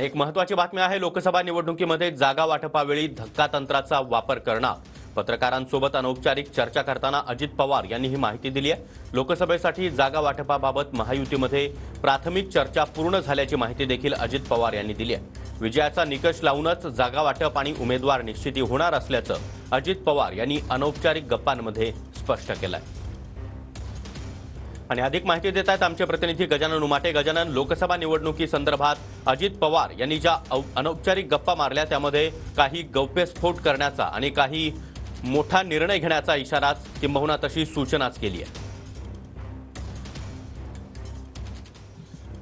एक महत्वाची बातमी आहे लोकसभा निवडणुकीमध्ये जागा वाटपावेळी धक्का तंत्राचा वापर करणार पत्रकारांसोबत अनौपचारिक चर्चा करताना अजित पवार यांनी ही माहिती दिली आहे लोकसभेसाठी जागा वाटपाबाबत महायुतीमध्ये प्राथमिक चर्चा पूर्ण झाल्याची माहिती देखील अजित पवार यांनी दिली आहे विजयाचा निकष लावूनच जागा वाटप आणि उमेदवार निश्चिती होणार असल्याचं अजित पवार यांनी अनौपचारिक गप्पांमध्ये स्पष्ट केलं आहे आणि अधिक माहिती देत आहेत आमचे प्रतिनिधी गजानन उमाटे गजानन लोकसभा निवडणुकी संदर्भात अजित पवार यांनी ज्या अनौपचारिक गप्पा मारल्या त्यामध्ये काही गौप्यस्फोट करण्याचा आणि काही मोठा निर्णय घेण्याचा इशाराच किंबहुना तशी सूचनाच केली आहे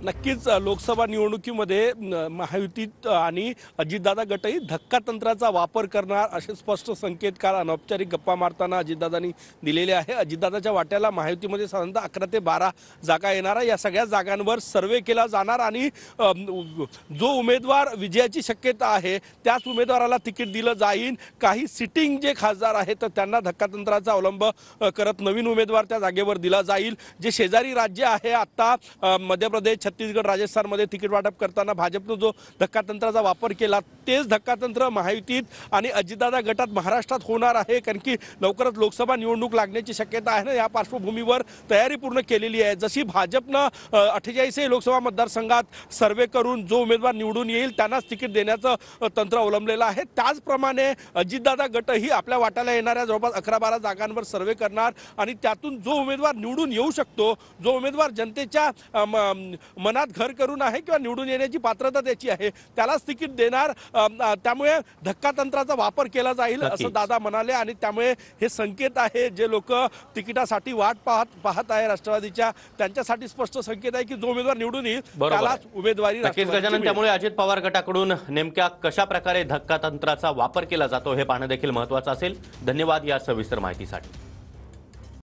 नक्कीच लोकसभा निवडणुकीमध्ये महायुतीत आणि अजितदादा गटही धक्का तंत्राचा वापर करणार असे स्पष्ट संकेत काल अनौपचारिक गप्पा मारताना अजितदादांनी दिलेले आहे अजितदादाच्या वाट्याला महायुतीमध्ये साधारणतः अकरा ते बारा जागा येणार आहे या सगळ्या जागांवर सर्वे केला जाणार आणि जो उमेदवार विजयाची शक्यता आहे त्याच उमेदवाराला तिकीट दिलं जाईल काही सिटिंग जे खासदार आहेत तर त्यांना धक्का तंत्राचा अवलंब करत नवीन उमेदवार त्या जागेवर दिला जाईल जे शेजारी राज्य आहे आत्ता मध्य प्रदेश छत्तीसगड राजस्थानमध्ये तिकीट वाटप करताना भाजपनं जो धक्कातंत्राचा वापर केला तेच धक्कातंत्र महायुतीत आणि अजितदादा गटात महाराष्ट्रात होणार आहे कारण की लवकरच लोकसभा निवडणूक लागण्याची शक्यता आहे ना या पार्श्वभूमीवर तयारी पूर्ण केलेली आहे जशी भाजपनं अठ्ठेचाळीसही लोकसभा मतदारसंघात सर्वे करून जो उमेदवार निवडून येईल त्यांनाच तिकीट देण्याचं तंत्र अवलंबलेलं आहे त्याचप्रमाणे अजितदादा गटही आपल्या वाट्याला येणाऱ्या जवळपास अकरा बारा जागांवर सर्वे करणार आणि त्यातून जो उमेदवार निवडून येऊ शकतो जो उमेदवार जनतेच्या मनात घर करून आहे किंवा निवडून येण्याची पात्रता त्याची आहे त्यालाच तिकीट देणार त्यामुळे धक्का तंत्राचा वापर केला जाईल असं दादा म्हणाले आणि त्यामुळे हे संकेत आहे जे लोक तिकिटासाठी वाट पाहत पाहत आहे राष्ट्रवादीच्या त्यांच्यासाठी स्पष्ट संकेत आहे की जो उमेदवार निवडून येईल त्यालाच उमेदवारी गजानन त्यामुळे अजित पवार गटाकडून नेमक्या कशा प्रकारे तंत्राचा वापर केला जातो हे पाहणं देखील महत्वाचं असेल धन्यवाद या सविस्तर माहितीसाठी